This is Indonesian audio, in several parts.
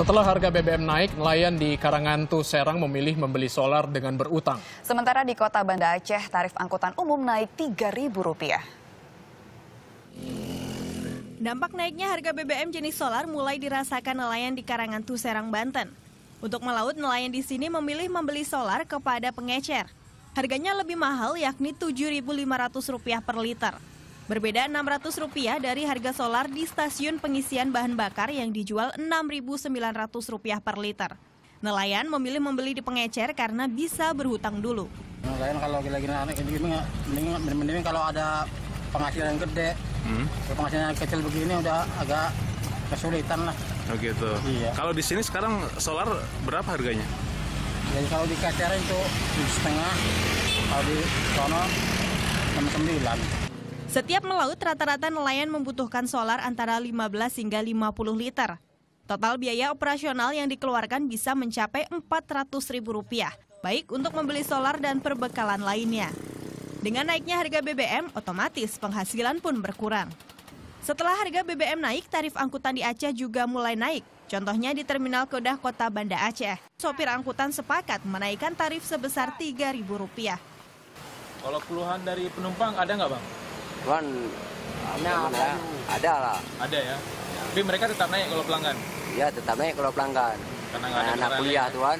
Setelah harga BBM naik, nelayan di Karangantu, Serang memilih membeli solar dengan berutang. Sementara di kota Banda Aceh, tarif angkutan umum naik Rp3.000. Dampak naiknya harga BBM jenis solar mulai dirasakan nelayan di Karangantu, Serang, Banten. Untuk melaut, nelayan di sini memilih membeli solar kepada pengecer. Harganya lebih mahal yakni Rp7.500 per liter. Berbeda Rp600 dari harga solar di stasiun pengisian bahan bakar yang dijual Rp6.900 per liter. Nelayan memilih membeli di pengecer karena bisa berhutang dulu. Nelayan kalau lagi ini mending, mending kalau ada penghasilan gede, hmm? penghasilan kecil begini udah agak kesulitan lah. Oh gitu. Iya. Kalau di sini sekarang solar berapa harganya? Jadi kalau di KCR itu setengah, kalau di sana 69. sembilan. Setiap melaut rata-rata nelayan membutuhkan solar antara 15 hingga 50 liter. Total biaya operasional yang dikeluarkan bisa mencapai Rp400.000, baik untuk membeli solar dan perbekalan lainnya. Dengan naiknya harga BBM, otomatis penghasilan pun berkurang. Setelah harga BBM naik, tarif angkutan di Aceh juga mulai naik. Contohnya di Terminal Kedah Kota Banda Aceh. Sopir angkutan sepakat menaikkan tarif sebesar Rp3.000. Kalau keluhan dari penumpang ada nggak Bang? cuman nah, ya, ada lah ada ya tapi mereka tetap naik kalau pelanggan ya tetap naik kalau pelanggan karena ada anak kuliah ya. tuan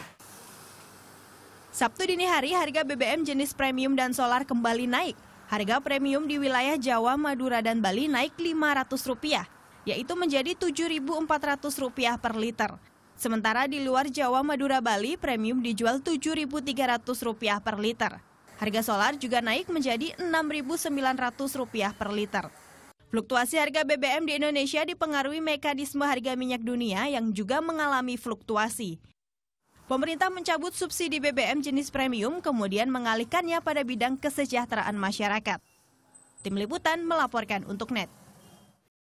Sabtu dini hari harga BBM jenis premium dan solar kembali naik. Harga premium di wilayah Jawa, Madura, dan Bali naik Rp500, yaitu menjadi Rp7.400 per liter. Sementara di luar Jawa, Madura, Bali, premium dijual Rp7.300 per liter. Harga solar juga naik menjadi Rp6.900 per liter. Fluktuasi harga BBM di Indonesia dipengaruhi mekanisme harga minyak dunia yang juga mengalami fluktuasi. Pemerintah mencabut subsidi BBM jenis premium kemudian mengalihkannya pada bidang kesejahteraan masyarakat. Tim Liputan melaporkan untuk NET.